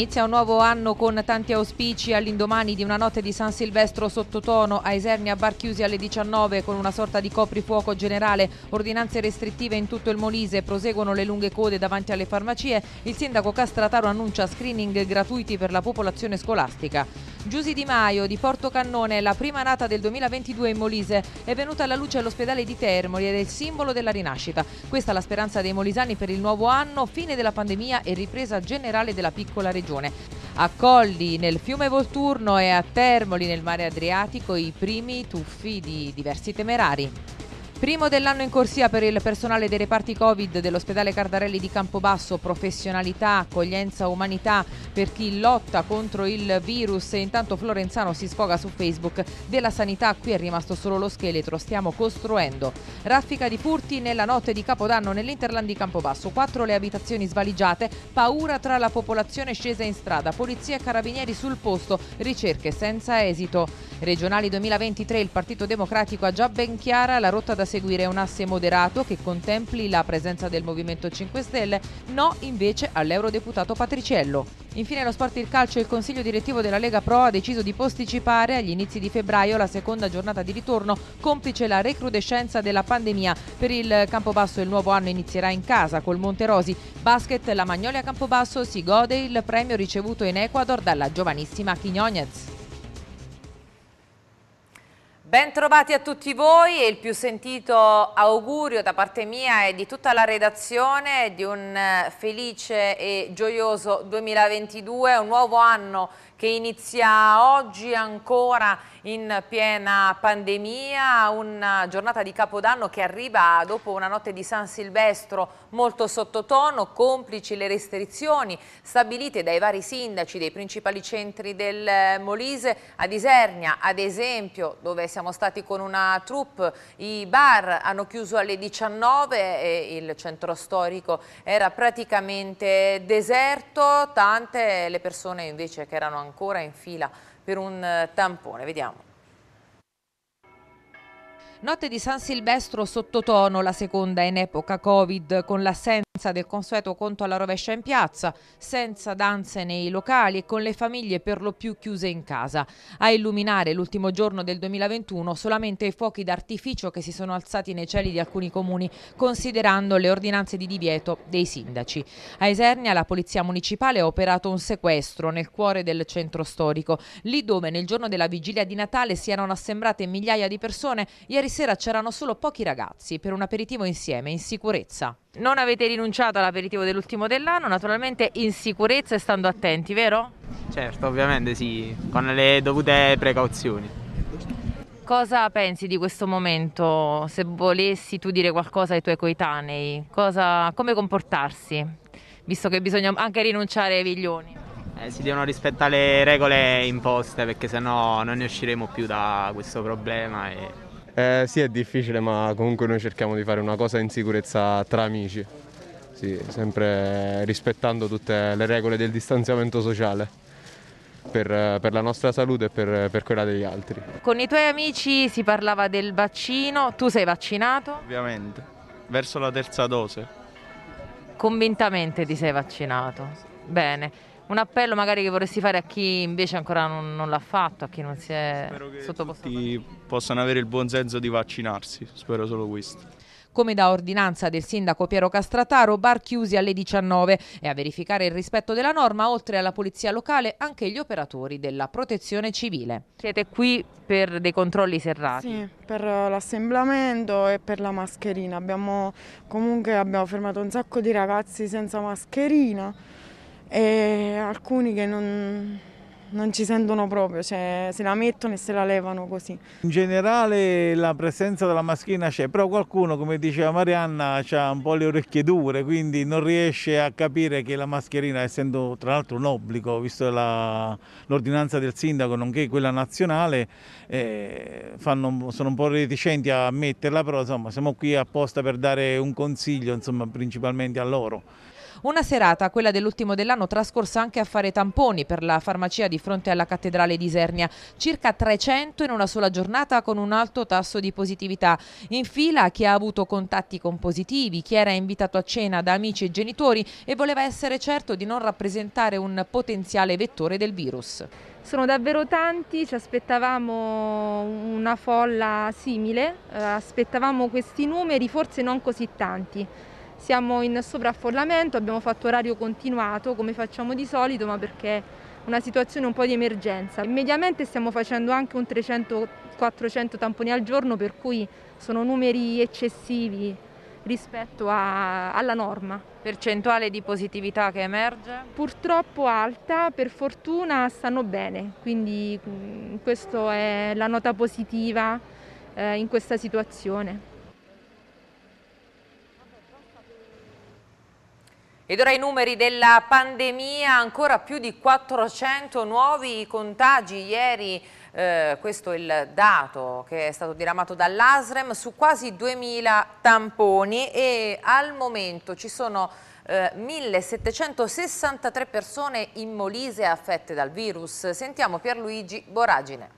Inizia un nuovo anno con tanti auspici all'indomani di una notte di San Silvestro sottotono a Isernia bar chiusi alle 19 con una sorta di coprifuoco generale, ordinanze restrittive in tutto il Molise, proseguono le lunghe code davanti alle farmacie, il sindaco Castrataro annuncia screening gratuiti per la popolazione scolastica. Giusi Di Maio di Porto Cannone, la prima nata del 2022 in Molise, è venuta alla luce all'ospedale di Termoli ed è il simbolo della rinascita. Questa è la speranza dei molisani per il nuovo anno, fine della pandemia e ripresa generale della piccola regione stagione. A Colli nel fiume Volturno e a Termoli nel mare Adriatico i primi tuffi di diversi temerari. Primo dell'anno in corsia per il personale dei reparti Covid dell'ospedale Cardarelli di Campobasso, professionalità, accoglienza, umanità per chi lotta contro il virus e intanto Florenzano si sfoga su Facebook della sanità, qui è rimasto solo lo scheletro, stiamo costruendo. Raffica di furti nella notte di Capodanno nell'Interland di Campobasso, quattro le abitazioni svaligiate, paura tra la popolazione scesa in strada, polizia e carabinieri sul posto, ricerche senza esito. Regionali 2023, il Partito Democratico ha già ben chiara la rotta da seguire un asse moderato che contempli la presenza del Movimento 5 Stelle, no invece all'eurodeputato Patriciello. Infine lo sport e il calcio, il consiglio direttivo della Lega Pro ha deciso di posticipare agli inizi di febbraio la seconda giornata di ritorno, complice la recrudescenza della pandemia. Per il Campobasso il nuovo anno inizierà in casa col Monterosi. Basket, la Magnolia Campobasso si gode il premio ricevuto in Ecuador dalla giovanissima Quinones. Bentrovati a tutti voi e il più sentito augurio da parte mia e di tutta la redazione di un eh, felice e gioioso 2022, un nuovo anno che inizia oggi ancora in piena pandemia, una giornata di Capodanno che arriva dopo una notte di San Silvestro molto sottotono, complici le restrizioni stabilite dai vari sindaci dei principali centri del eh, Molise, ad Isernia ad esempio dove siamo siamo stati con una troupe, i bar hanno chiuso alle 19 e il centro storico era praticamente deserto, tante le persone invece che erano ancora in fila per un eh, tampone. Vediamo. Notte di San Silvestro sottotono, la seconda in epoca Covid, con l'assenza del consueto conto alla rovescia in piazza, senza danze nei locali e con le famiglie per lo più chiuse in casa. A illuminare l'ultimo giorno del 2021 solamente i fuochi d'artificio che si sono alzati nei cieli di alcuni comuni, considerando le ordinanze di divieto dei sindaci. A Esernia la polizia municipale ha operato un sequestro nel cuore del centro storico, lì dove nel giorno della vigilia di Natale si erano assembrate migliaia di persone, ieri Ieri sera c'erano solo pochi ragazzi per un aperitivo insieme, in sicurezza. Non avete rinunciato all'aperitivo dell'ultimo dell'anno, naturalmente in sicurezza e stando attenti, vero? Certo, ovviamente sì, con le dovute precauzioni. Cosa pensi di questo momento? Se volessi tu dire qualcosa ai tuoi coetanei, cosa, come comportarsi? Visto che bisogna anche rinunciare ai viglioni. Eh, si devono rispettare le regole imposte perché sennò non ne usciremo più da questo problema e eh, sì, è difficile, ma comunque noi cerchiamo di fare una cosa in sicurezza tra amici, sì, sempre rispettando tutte le regole del distanziamento sociale. Per, per, la nostra salute e per, per, quella degli altri. Con i tuoi amici si parlava del vaccino, tu sei vaccinato? Ovviamente, verso la terza dose. Convintamente ti sei vaccinato. Bene un appello magari che vorresti fare a chi invece ancora non, non l'ha fatto, a chi non si è sottoposto? Tutti possano avere il buon senso di vaccinarsi, spero solo questo come da ordinanza del sindaco Piero Castrataro, bar chiusi alle 19 e a verificare il rispetto della norma, oltre alla polizia locale, anche gli operatori della protezione civile. Siete qui per dei controlli serrati? Sì, per l'assemblamento e per la mascherina. Abbiamo comunque abbiamo fermato un sacco di ragazzi senza mascherina e alcuni che non, non ci sentono proprio, cioè se la mettono e se la levano così. In generale la presenza della mascherina c'è, però qualcuno, come diceva Marianna, ha un po' le orecchie dure, quindi non riesce a capire che la mascherina, essendo tra l'altro un obbligo, visto l'ordinanza del sindaco, nonché quella nazionale, eh, fanno, sono un po' reticenti a metterla, però insomma siamo qui apposta per dare un consiglio, insomma, principalmente a loro. Una serata, quella dell'ultimo dell'anno, trascorsa anche a fare tamponi per la farmacia di fronte alla cattedrale di Isernia. Circa 300 in una sola giornata con un alto tasso di positività. In fila chi ha avuto contatti con positivi, chi era invitato a cena da amici e genitori e voleva essere certo di non rappresentare un potenziale vettore del virus. Sono davvero tanti, ci aspettavamo una folla simile, eh, aspettavamo questi numeri forse non così tanti. Siamo in sovraffollamento, abbiamo fatto orario continuato come facciamo di solito, ma perché è una situazione un po' di emergenza. Mediamente stiamo facendo anche un 300-400 tamponi al giorno, per cui sono numeri eccessivi rispetto a, alla norma. Percentuale di positività che emerge? Purtroppo alta, per fortuna stanno bene, quindi mm, questa è la nota positiva eh, in questa situazione. Ed ora i numeri della pandemia, ancora più di 400 nuovi contagi ieri, eh, questo è il dato che è stato diramato dall'ASREM, su quasi 2000 tamponi e al momento ci sono eh, 1763 persone in Molise affette dal virus. Sentiamo Pierluigi Boragine.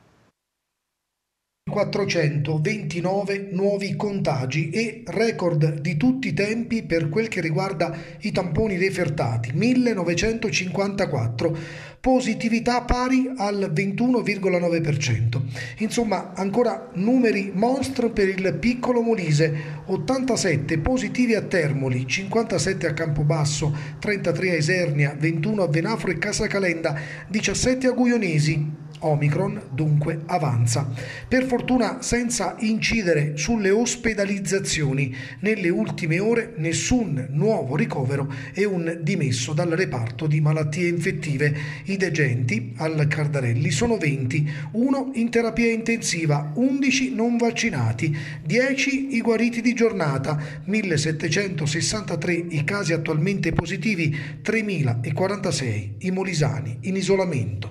429 nuovi contagi e record di tutti i tempi per quel che riguarda i tamponi refertati, 1954, positività pari al 21,9%. Insomma, ancora numeri monstro per il piccolo Molise, 87 positivi a Termoli, 57 a Campobasso, 33 a Isernia, 21 a Venafro e Casa Calenda, 17 a Guionesi, Omicron dunque avanza, per fortuna senza incidere sulle ospedalizzazioni. Nelle ultime ore nessun nuovo ricovero e un dimesso dal reparto di malattie infettive. I degenti al Cardarelli sono 20, uno in terapia intensiva, 11 non vaccinati, 10 i guariti di giornata, 1763 i casi attualmente positivi, 3046 i molisani in isolamento.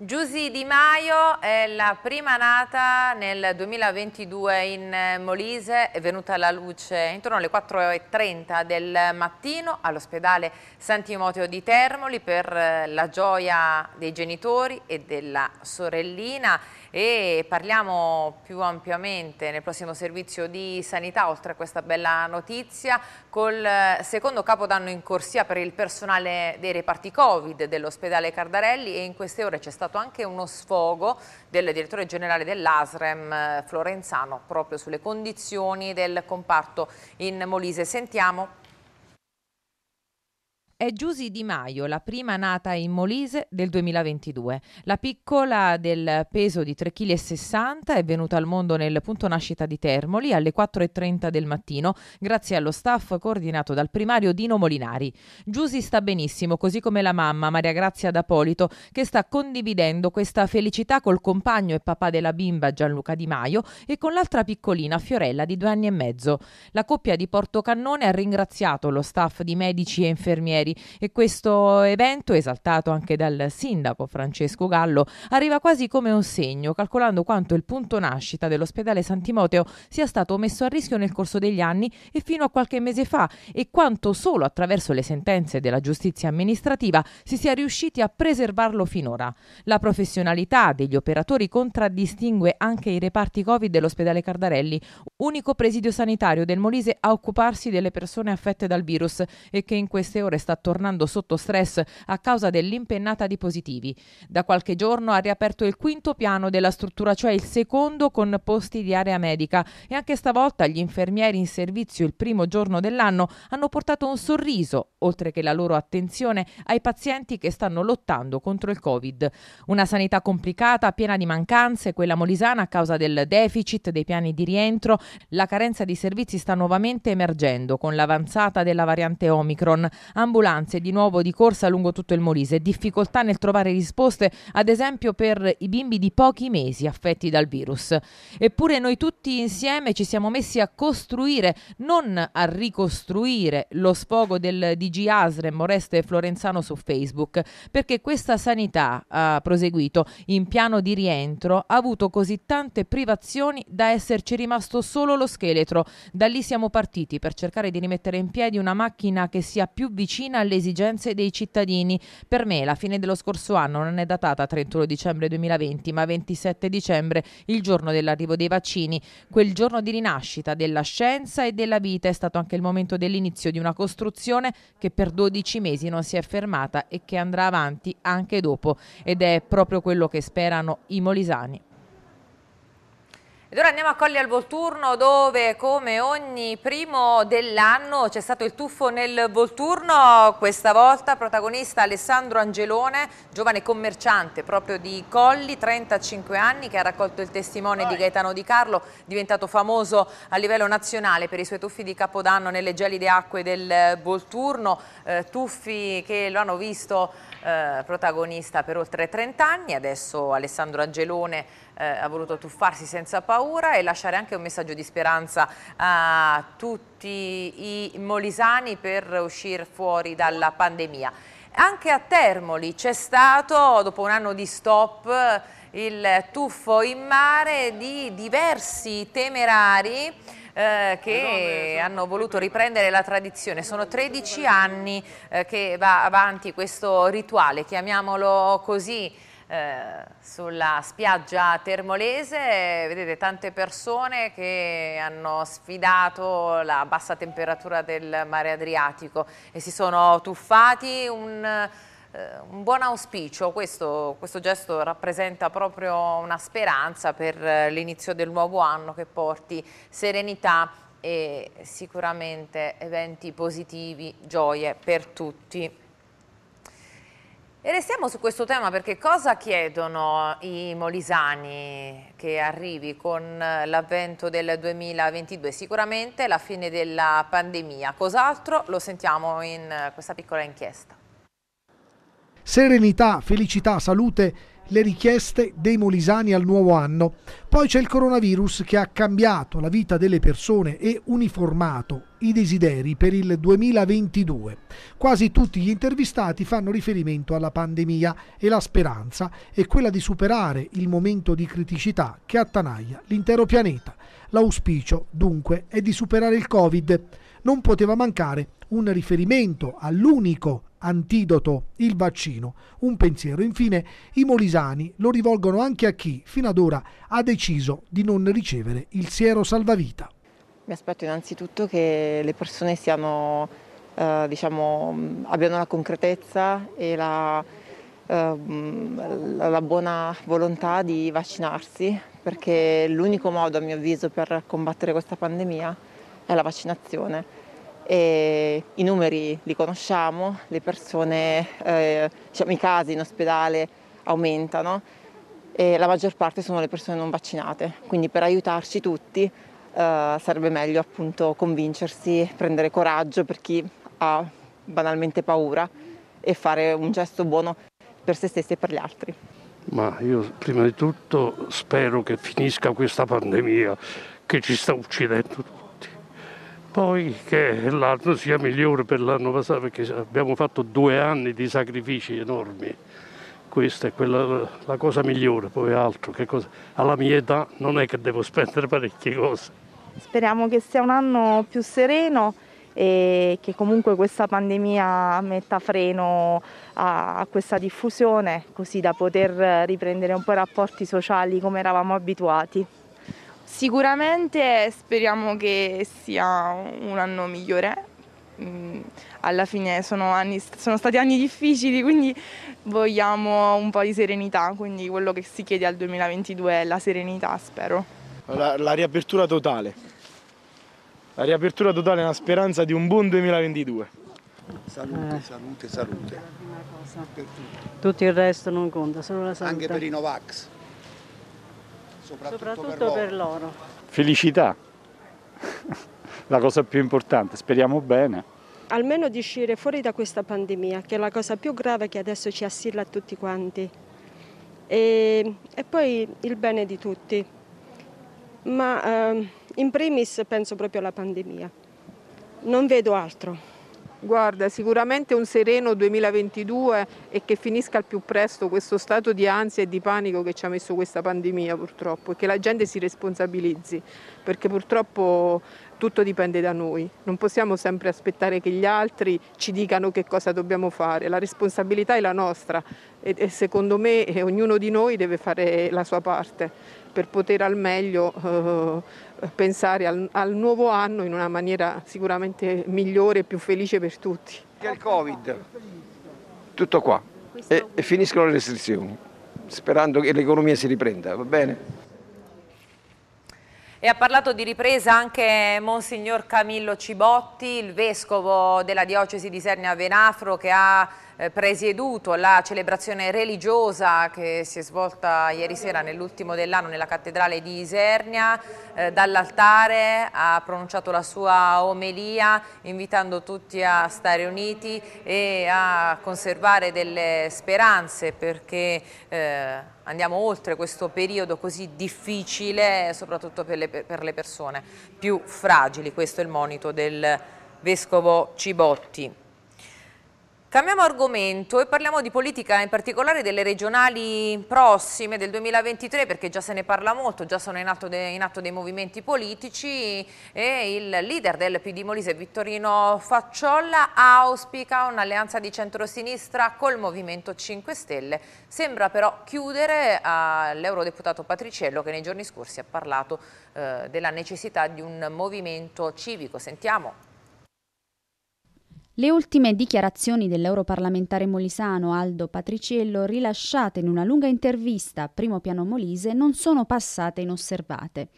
Giusy Di Maio è la prima nata nel 2022 in eh, Molise, è venuta alla luce intorno alle 4.30 del mattino all'ospedale San Timoteo di Termoli per eh, la gioia dei genitori e della sorellina e parliamo più ampiamente nel prossimo servizio di sanità, oltre a questa bella notizia, col eh, secondo capodanno in corsia per il personale dei reparti Covid dell'ospedale Cardarelli e in queste ore c'è stato anche uno sfogo del direttore generale dell'ASREM eh, Florenzano proprio sulle condizioni del comparto in Molise. Sentiamo. È Giusy Di Maio, la prima nata in Molise del 2022. La piccola del peso di 3,60 kg è venuta al mondo nel punto nascita di Termoli alle 4.30 del mattino, grazie allo staff coordinato dal primario Dino Molinari. Giusy sta benissimo, così come la mamma Maria Grazia D'Apolito, che sta condividendo questa felicità col compagno e papà della bimba Gianluca Di Maio e con l'altra piccolina Fiorella di due anni e mezzo. La coppia di Portocannone ha ringraziato lo staff di medici e infermieri ieri e questo evento, esaltato anche dal sindaco Francesco Gallo, arriva quasi come un segno, calcolando quanto il punto nascita dell'ospedale Santimoteo sia stato messo a rischio nel corso degli anni e fino a qualche mese fa e quanto solo attraverso le sentenze della giustizia amministrativa si sia riusciti a preservarlo finora. La professionalità degli operatori contraddistingue anche i reparti Covid dell'ospedale Cardarelli, unico presidio sanitario del Molise a occuparsi delle persone affette dal virus e che in queste ore sta tornando sotto stress a causa dell'impennata di positivi. Da qualche giorno ha riaperto il quinto piano della struttura, cioè il secondo con posti di area medica e anche stavolta gli infermieri in servizio il primo giorno dell'anno hanno portato un sorriso, oltre che la loro attenzione, ai pazienti che stanno lottando contro il Covid. Una sanità complicata, piena di mancanze, quella molisana a causa del deficit dei piani di rientro, la carenza di servizi sta nuovamente emergendo con l'avanzata della variante Omicron. Ambulanza ambulanze di nuovo di corsa lungo tutto il Molise, difficoltà nel trovare risposte ad esempio per i bimbi di pochi mesi affetti dal virus. Eppure noi tutti insieme ci siamo messi a costruire, non a ricostruire lo sfogo del DG Asrem Oreste Florenzano su Facebook, perché questa sanità, ha proseguito, in piano di rientro ha avuto così tante privazioni da esserci rimasto solo lo scheletro. Da lì siamo partiti per cercare di rimettere in piedi una macchina che sia più vicina alle esigenze dei cittadini. Per me la fine dello scorso anno non è datata 31 dicembre 2020, ma 27 dicembre, il giorno dell'arrivo dei vaccini. Quel giorno di rinascita della scienza e della vita è stato anche il momento dell'inizio di una costruzione che per 12 mesi non si è fermata e che andrà avanti anche dopo ed è proprio quello che sperano i molisani. Ed ora andiamo a Colli al Volturno dove come ogni primo dell'anno c'è stato il tuffo nel Volturno, questa volta protagonista Alessandro Angelone, giovane commerciante proprio di Colli, 35 anni, che ha raccolto il testimone di Gaetano Di Carlo, diventato famoso a livello nazionale per i suoi tuffi di Capodanno nelle gelide acque del Volturno, eh, tuffi che lo hanno visto eh, protagonista per oltre 30 anni, adesso Alessandro Angelone eh, ha voluto tuffarsi senza paura e lasciare anche un messaggio di speranza a tutti i molisani per uscire fuori dalla pandemia. Anche a Termoli c'è stato, dopo un anno di stop, il tuffo in mare di diversi temerari eh, che hanno voluto riprendere la tradizione. Sono 13 anni eh, che va avanti questo rituale, chiamiamolo così, eh, sulla spiaggia termolese, vedete tante persone che hanno sfidato la bassa temperatura del mare Adriatico e si sono tuffati un eh, un buon auspicio, questo, questo, gesto rappresenta proprio una speranza per eh, l'inizio del nuovo anno che porti serenità e sicuramente eventi positivi, gioie per tutti. E restiamo su questo tema perché cosa chiedono i molisani che arrivi con l'avvento del 2022? Sicuramente la fine della pandemia, cos'altro lo sentiamo in questa piccola inchiesta. Serenità, felicità, salute le richieste dei molisani al nuovo anno. Poi c'è il coronavirus che ha cambiato la vita delle persone e uniformato i desideri per il 2022. Quasi tutti gli intervistati fanno riferimento alla pandemia e la speranza è quella di superare il momento di criticità che attanaglia l'intero pianeta. L'auspicio, dunque, è di superare il Covid. Non poteva mancare un riferimento all'unico antidoto, il vaccino. Un pensiero infine i molisani lo rivolgono anche a chi fino ad ora ha deciso di non ricevere il siero salvavita. Mi aspetto innanzitutto che le persone siano, eh, diciamo, abbiano la concretezza e la, eh, la buona volontà di vaccinarsi, perché l'unico modo a mio avviso per combattere questa pandemia è la vaccinazione e i numeri li conosciamo, le persone, eh, diciamo, i casi in ospedale aumentano e la maggior parte sono le persone non vaccinate, quindi per aiutarci tutti eh, sarebbe meglio appunto convincersi, prendere coraggio per chi ha banalmente paura e fare un gesto buono per se stessi e per gli altri. Ma io prima di tutto spero che finisca questa pandemia che ci sta uccidendo tutti. Poi che l'anno sia migliore per l'anno passato perché abbiamo fatto due anni di sacrifici enormi. Questa è quella, la cosa migliore, poi altro. Alla mia età non è che devo spendere parecchie cose. Speriamo che sia un anno più sereno e che comunque questa pandemia metta freno a, a, questa diffusione, così da poter riprendere un po' i rapporti sociali come eravamo abituati. Sicuramente speriamo che sia un anno migliore. Mm, alla fine sono, anni, sono, stati anni difficili, quindi vogliamo un po' di serenità, quindi quello che si chiede al 2022 è la serenità, spero. La, la riapertura totale. La riapertura totale è una speranza di un buon 2022. Salute, eh. salute, salute. Tutto il resto non conta, solo la salute. Anche per i Novax soprattutto, soprattutto per, loro. per loro. Felicità, la cosa più importante, speriamo bene almeno di uscire fuori da questa pandemia, che è la cosa più grave che adesso ci assilla a tutti quanti. E, e poi il bene di tutti. Ma eh, in primis penso proprio alla pandemia. Non vedo altro. Guarda, sicuramente un sereno 2022 e che finisca al più presto questo stato di ansia e di panico che ci ha messo questa pandemia purtroppo e che la gente si responsabilizzi perché purtroppo tutto dipende da noi. Non possiamo sempre aspettare che gli altri ci dicano che cosa dobbiamo fare, la responsabilità è la nostra e, e secondo me eh, ognuno di noi deve fare la sua parte per poter al meglio eh, pensare al, al nuovo anno in una maniera sicuramente migliore e più felice per tutti. Che il Covid, tutto qua, e, e finiscono le restrizioni, sperando che l'economia si riprenda, va bene? E ha parlato di ripresa anche Monsignor Camillo Cibotti, il vescovo della diocesi di Sernia Venafro che ha eh, presieduto la celebrazione religiosa che si è svolta ieri sera nell'ultimo dell'anno nella cattedrale di Isernia. Eh, dall'altare ha pronunciato la sua omelia invitando tutti a stare uniti e a conservare delle speranze perché eh, andiamo oltre questo periodo così difficile soprattutto per le, per le persone più fragili. Questo è il monito del Vescovo Cibotti. Cambiamo argomento e parliamo di politica, in particolare delle regionali prossime del 2023 perché già se ne parla molto, già sono in atto, de, in atto dei movimenti politici e il leader del PD Molise Vittorino Facciolla auspica un'alleanza di centrosinistra col Movimento 5 Stelle. Sembra però chiudere eh, all'eurodeputato Patriciello che nei giorni scorsi ha parlato eh, della necessità di un movimento civico. Sentiamo. Le ultime dichiarazioni dell'europarlamentare molisano Aldo Patriciello, rilasciate in una lunga intervista a Primo Piano Molise, non sono passate inosservate.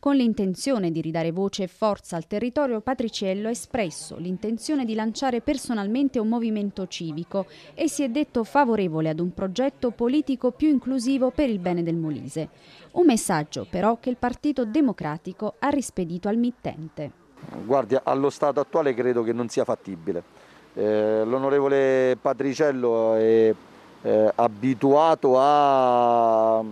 Con l'intenzione di ridare voce e forza al territorio, Patriciello ha espresso l'intenzione di lanciare personalmente un movimento civico e si è detto favorevole ad un progetto politico più inclusivo per il bene del Molise. Un messaggio però che il Partito Democratico ha rispedito al mittente. Guardi, allo stato attuale credo che non sia fattibile. Eh, L'onorevole Patriciello è eh, abituato a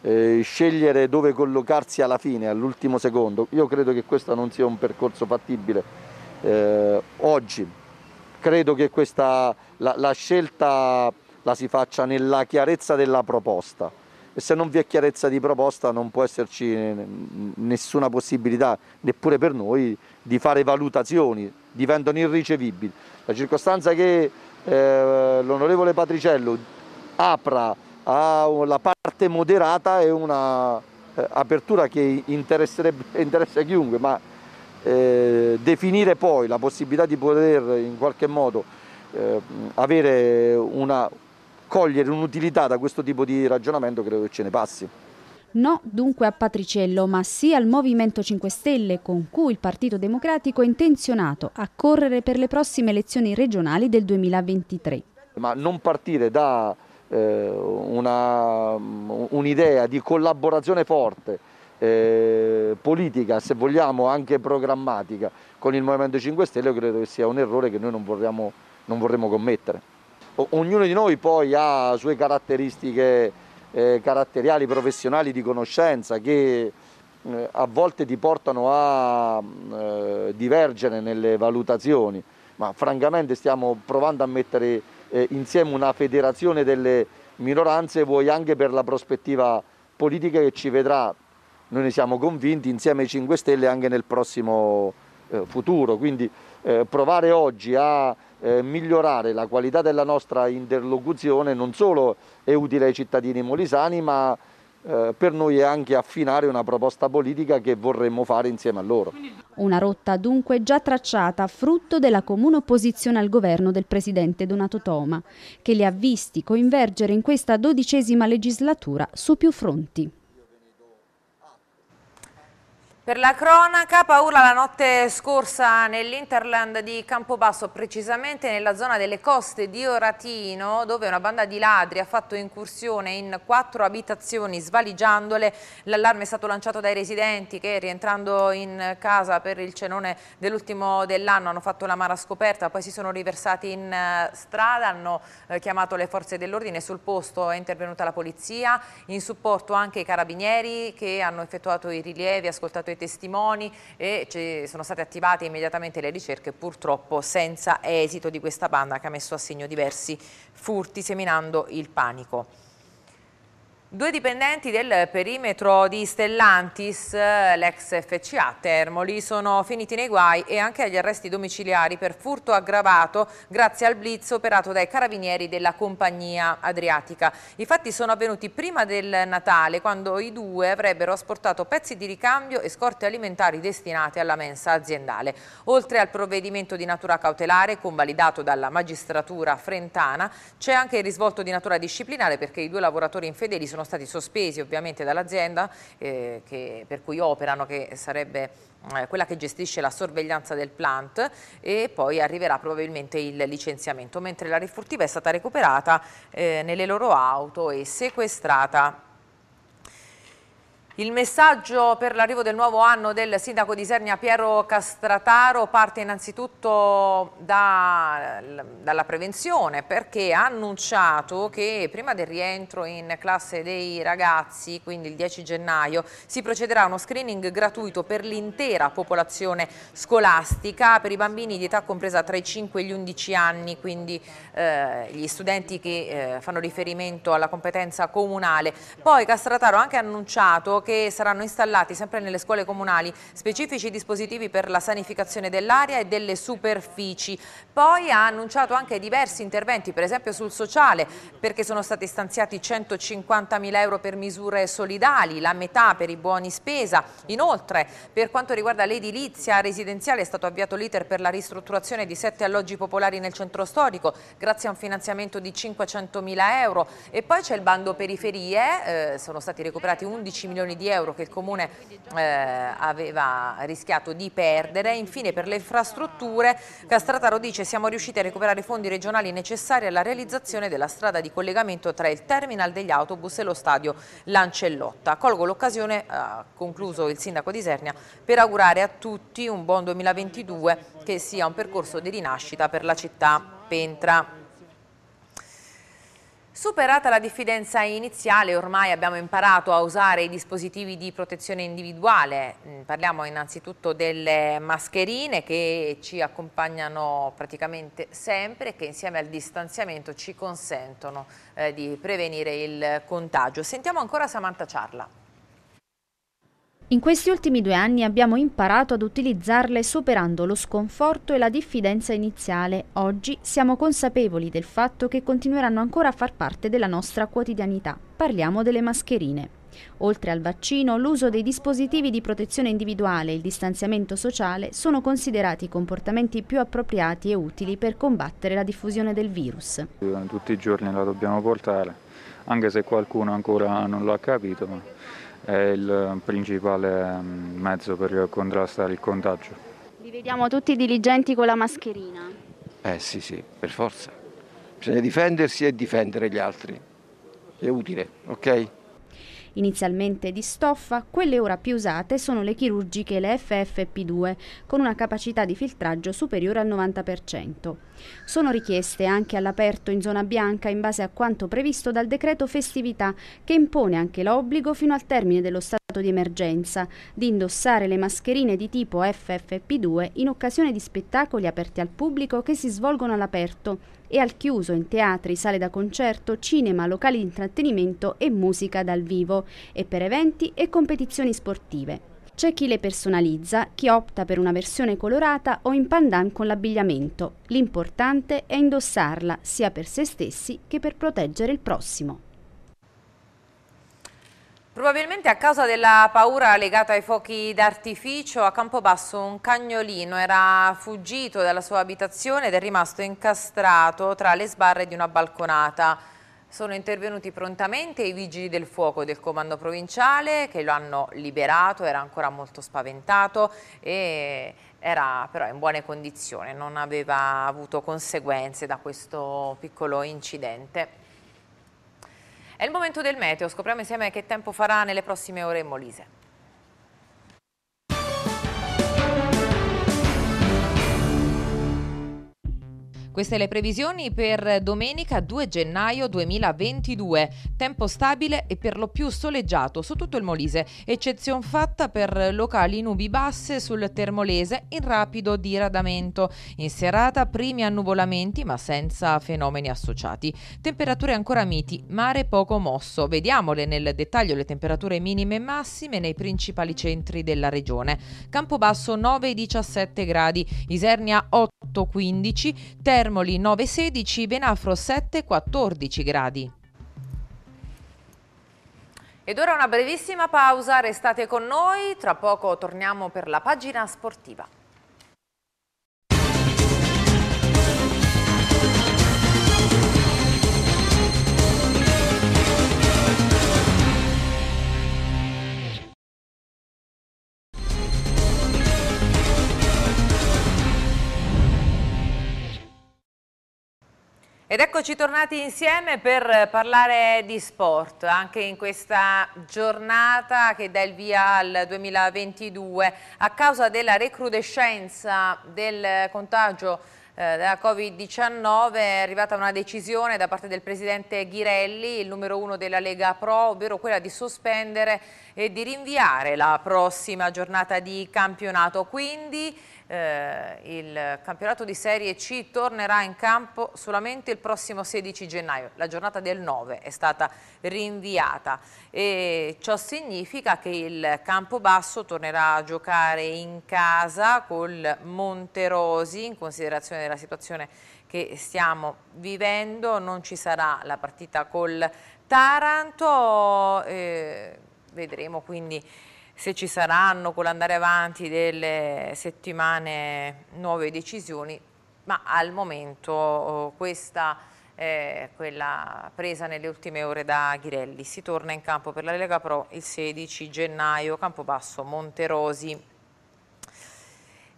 eh, scegliere dove collocarsi alla fine, all'ultimo secondo. Io credo che questo non sia un percorso fattibile eh, oggi. Credo che questa, la, la scelta la si faccia nella chiarezza della proposta se non vi è chiarezza di proposta non può esserci eh, nessuna possibilità, neppure per noi, di fare valutazioni, diventano irricevibili. La circostanza che eh, l'onorevole Patriciello apra alla parte moderata è un'apertura eh, che interessa chiunque, ma eh, definire poi la possibilità di poter in qualche modo eh, avere una, cogliere un'utilità da questo tipo di ragionamento credo che ce ne passi. No dunque a Patriciello, ma sì al Movimento 5 Stelle, con cui il Partito Democratico è intenzionato a correre per le prossime elezioni regionali del 2023. Ma non partire da eh, un'idea di collaborazione forte, eh, politica, se vogliamo anche programmatica, con il Movimento 5 Stelle, credo che sia un errore che noi non, vorremmo, non vorremmo commettere ognuno di noi poi ha sue caratteristiche eh, caratteriali, professionali di conoscenza che eh, a volte ti portano a eh, divergere nelle valutazioni, ma francamente stiamo provando a mettere eh, insieme una federazione delle minoranze, vuoi anche per la prospettiva politica che ci vedrà, noi ne siamo convinti, insieme ai 5 Stelle anche nel prossimo eh, futuro. Quindi eh, provare oggi a eh, migliorare la qualità della nostra interlocuzione non solo è utile ai cittadini molisani ma eh, per noi è anche affinare una proposta politica che vorremmo fare insieme a loro. Una rotta dunque già tracciata, frutto della comune opposizione al governo del presidente Donato Toma, che li ha visti coinvergere in questa dodicesima legislatura su più fronti. Per la cronaca, paura la notte scorsa nell'Interland di Campobasso, precisamente nella zona delle coste di Oratino, dove una banda di ladri ha fatto incursione in quattro abitazioni svaligiandole. L'allarme è stato lanciato dai residenti che rientrando in casa per il cenone dell'ultimo dell'anno hanno fatto la mara scoperta, poi si sono riversati in eh, strada, hanno eh, chiamato le forze dell'ordine, sul posto è intervenuta la polizia, in supporto anche i carabinieri che hanno effettuato i rilievi, ascoltato i i testimoni e sono state attivate immediatamente le ricerche purtroppo senza esito di questa banda che ha messo a segno diversi furti seminando il panico. Due dipendenti del perimetro di Stellantis, l'ex FCA Termoli, sono finiti nei guai e anche agli arresti domiciliari per furto aggravato grazie al blitz operato dai carabinieri della compagnia adriatica. I fatti sono avvenuti prima del Natale, quando i due avrebbero asportato pezzi di ricambio e scorte alimentari destinate alla mensa aziendale. Oltre al provvedimento di natura cautelare, convalidato dalla magistratura frentana, c'è anche il risvolto di natura disciplinare perché i due lavoratori infedeli sono sono stati sospesi ovviamente dall'azienda eh, per cui operano, che sarebbe eh, quella che gestisce la sorveglianza del plant e poi arriverà probabilmente il licenziamento, mentre la rifurtiva è stata recuperata eh, nelle loro auto e sequestrata il messaggio per l'arrivo del nuovo anno del sindaco di Sernia Piero Castrataro parte innanzitutto da, dalla prevenzione perché ha annunciato che prima del rientro in classe dei ragazzi, quindi il 10 gennaio, si procederà a uno screening gratuito per l'intera popolazione scolastica per i bambini di età compresa tra i 5 e gli 11 anni, quindi eh, gli studenti che eh, fanno riferimento alla competenza comunale. Poi Castrataro ha anche annunciato che saranno installati sempre nelle scuole comunali specifici dispositivi per la sanificazione dell'aria e delle superfici. Poi ha annunciato anche diversi interventi, per esempio sul sociale, perché sono stati stanziati 150 mila euro per misure solidali, la metà per i buoni spesa. Inoltre, per quanto riguarda l'edilizia residenziale, è stato avviato l'iter per la ristrutturazione di sette alloggi popolari nel centro storico, grazie a un finanziamento di 500 mila euro. E poi c'è il bando periferie, eh, sono stati recuperati 11 milioni di di euro che il Comune eh, aveva rischiato di perdere. Infine per le infrastrutture Castrataro dice siamo riusciti a recuperare i fondi regionali necessari alla realizzazione della strada di collegamento tra il terminal degli autobus e lo stadio Lancellotta. Colgo l'occasione, ha concluso il sindaco di Sernia, per augurare a tutti un buon 2022 che sia un percorso di rinascita per la città Pentra. Superata la diffidenza iniziale, ormai abbiamo imparato a usare i dispositivi di protezione individuale. Mm, parliamo innanzitutto delle mascherine che ci accompagnano praticamente sempre e che insieme al distanziamento ci consentono eh, di prevenire il contagio. Sentiamo ancora Samantha Ciarla. In questi ultimi due anni abbiamo imparato ad utilizzarle superando lo sconforto e la diffidenza iniziale. Oggi siamo consapevoli del fatto che continueranno ancora a far parte della nostra quotidianità. Parliamo delle mascherine. Oltre al vaccino, l'uso dei dispositivi di protezione individuale e il distanziamento sociale sono considerati i comportamenti più appropriati e utili per combattere la diffusione del virus. Tutti i giorni la dobbiamo portare, anche se qualcuno ancora non l'ha capito, ma è il principale mm, mezzo per contrastare il contagio. Li vediamo tutti diligenti con la mascherina. Eh sì, sì, per forza. Bisogna difendersi e difendere gli altri. È utile, ok? Inizialmente di stoffa, quelle ora più usate sono le chirurgiche le FFP2, con una capacità di filtraggio superiore al 90%. Sono richieste anche all'aperto in zona bianca in base a quanto previsto dal decreto festività, che impone anche l'obbligo fino al termine dello stato di emergenza, di indossare le mascherine di tipo FFP2 in occasione di spettacoli aperti al pubblico che si svolgono all'aperto e al chiuso in teatri, sale da concerto, cinema, locali di intrattenimento e musica dal vivo e per eventi e competizioni sportive. C'è chi le personalizza, chi opta per una versione colorata o in pandan con l'abbigliamento. L'importante è indossarla sia per se stessi che per proteggere il prossimo. Probabilmente a causa della paura legata ai fuochi d'artificio, a Campobasso un cagnolino era fuggito dalla sua abitazione ed è rimasto incastrato tra le sbarre di una balconata. Sono intervenuti prontamente i vigili del fuoco del comando provinciale che lo hanno liberato, era ancora molto spaventato e era però in buone condizioni, non aveva avuto conseguenze da questo piccolo incidente. È il momento del meteo, scopriamo insieme che tempo farà nelle prossime ore in Molise. Queste le previsioni per domenica 2 gennaio 2022. Tempo stabile e per lo più soleggiato su tutto il Molise, eccezion fatta per locali nubi basse sul Termolese in rapido diradamento. In serata primi annuvolamenti ma senza fenomeni associati. Temperature ancora miti, mare poco mosso. Vediamole nel dettaglio le temperature minime e massime nei principali centri della regione. Campobasso 9-17 gradi, Isernia 8-15, Terra Termoli 9,16, Benafro 7,14 gradi. Ed ora una brevissima pausa, restate con noi, tra poco torniamo per la pagina sportiva. Ed eccoci tornati insieme per parlare di sport, anche in questa giornata che dà il via al 2022. A causa della recrudescenza del contagio eh, della Covid-19 è arrivata una decisione da parte del presidente Ghirelli, il numero uno della Lega Pro, ovvero quella di sospendere e di rinviare la prossima giornata di campionato. Quindi eh, il campionato di Serie C tornerà in campo solamente il prossimo 16 gennaio, la giornata del 9 è stata rinviata e ciò significa che il Campobasso tornerà a giocare in casa col Monterosi in considerazione della situazione che stiamo vivendo, non ci sarà la partita col Taranto, eh, vedremo quindi se ci saranno con l'andare avanti delle settimane nuove decisioni, ma al momento oh, questa è quella presa nelle ultime ore da Ghirelli. Si torna in campo per la Lega Pro il 16 gennaio, Campobasso Monterosi.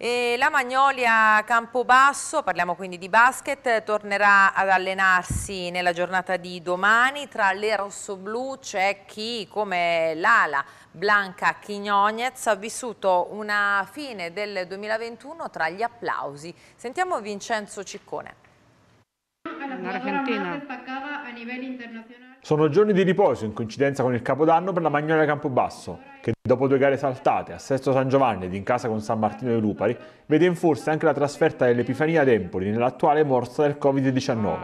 E la Magnolia Campobasso, parliamo quindi di basket, tornerà ad allenarsi nella giornata di domani. Tra le rossoblù c'è chi, come l'ala Blanca Chignonez, ha vissuto una fine del 2021 tra gli applausi. Sentiamo Vincenzo Ciccone. Argentina. Sono giorni di riposo in coincidenza con il capodanno per la Magnolia Campobasso, che dopo due gare saltate a Sesto San Giovanni ed in casa con San Martino dei Lupari, vede in forza anche la trasferta dell'Epifania ad Empoli nell'attuale morsa del Covid-19.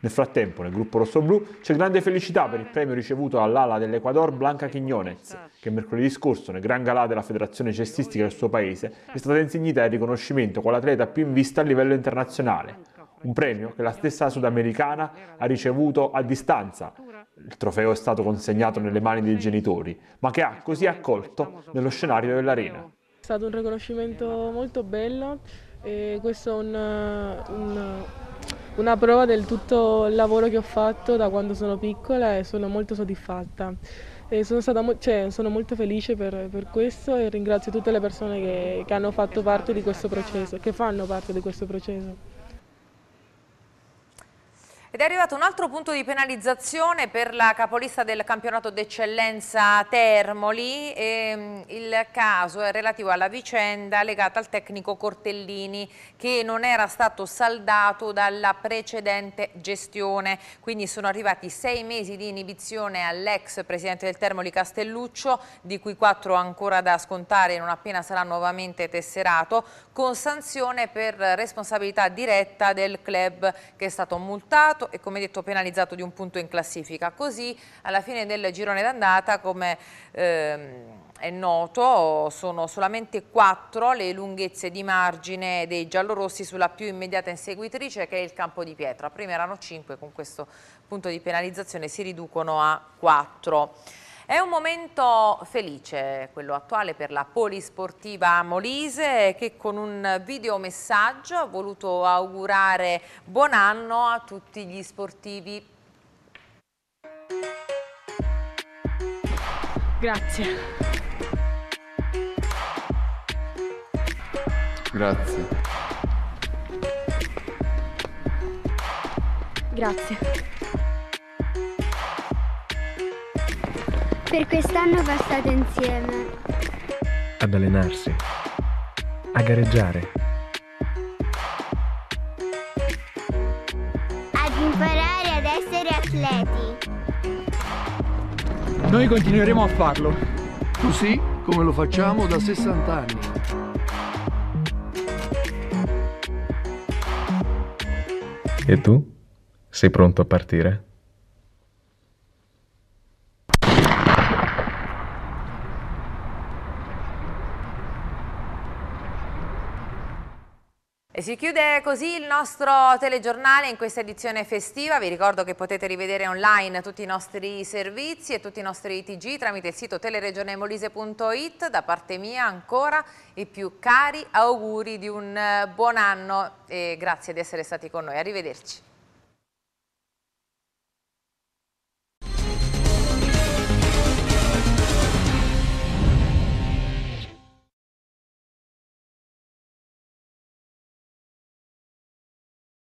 Nel frattempo, nel gruppo rossoblù c'è grande felicità per il premio ricevuto dall'ala dell'Ecuador Blanca Quignones, che mercoledì scorso, nel Gran Galà della Federazione Cestistica del suo paese, è stata insignita il riconoscimento quale atleta più in vista a livello internazionale. Un premio che la stessa sudamericana ha ricevuto a distanza, il trofeo è stato consegnato nelle mani dei genitori, ma che ha così accolto nello scenario dell'arena. È stato un riconoscimento molto bello e questo è un, un, una prova del tutto il lavoro che ho fatto da quando sono piccola e sono molto soddisfatta. Sono, stata, cioè, sono, molto felice per, per, questo e ringrazio tutte le persone che, che hanno fatto parte di questo processo, che fanno parte di questo processo. Ed è arrivato un altro punto di penalizzazione per la capolista del campionato d'eccellenza Termoli. E, ehm, il caso è relativo alla vicenda legata al tecnico Cortellini che non era stato saldato dalla precedente gestione. Quindi sono arrivati sei mesi di inibizione all'ex presidente del Termoli Castelluccio, di cui quattro ancora da scontare non appena sarà nuovamente tesserato, con sanzione per responsabilità diretta del club che è stato multato campionato e come detto penalizzato di un punto in classifica. Così alla fine del girone d'andata come ehm, è noto sono solamente quattro le lunghezze di margine dei giallorossi sulla più immediata inseguitrice che è il campo di pietra. Prima erano cinque, con questo punto di penalizzazione si riducono a quattro. È un momento felice quello attuale per la polisportiva Molise che con un videomessaggio ha voluto augurare buon anno a tutti gli sportivi. Grazie. Grazie. Grazie. Per quest'anno passate insieme. Ad allenarsi. A gareggiare. Ad imparare ad essere atleti. Noi continueremo a farlo. Così come lo facciamo da 60 anni. E tu? Sei pronto a partire? E si chiude così il nostro telegiornale in questa edizione festiva, vi ricordo che potete rivedere online tutti i nostri servizi e tutti i nostri TG tramite il sito teleregionemolise.it, da parte mia ancora i più cari auguri di un eh, buon anno e grazie di essere stati con noi, arrivederci.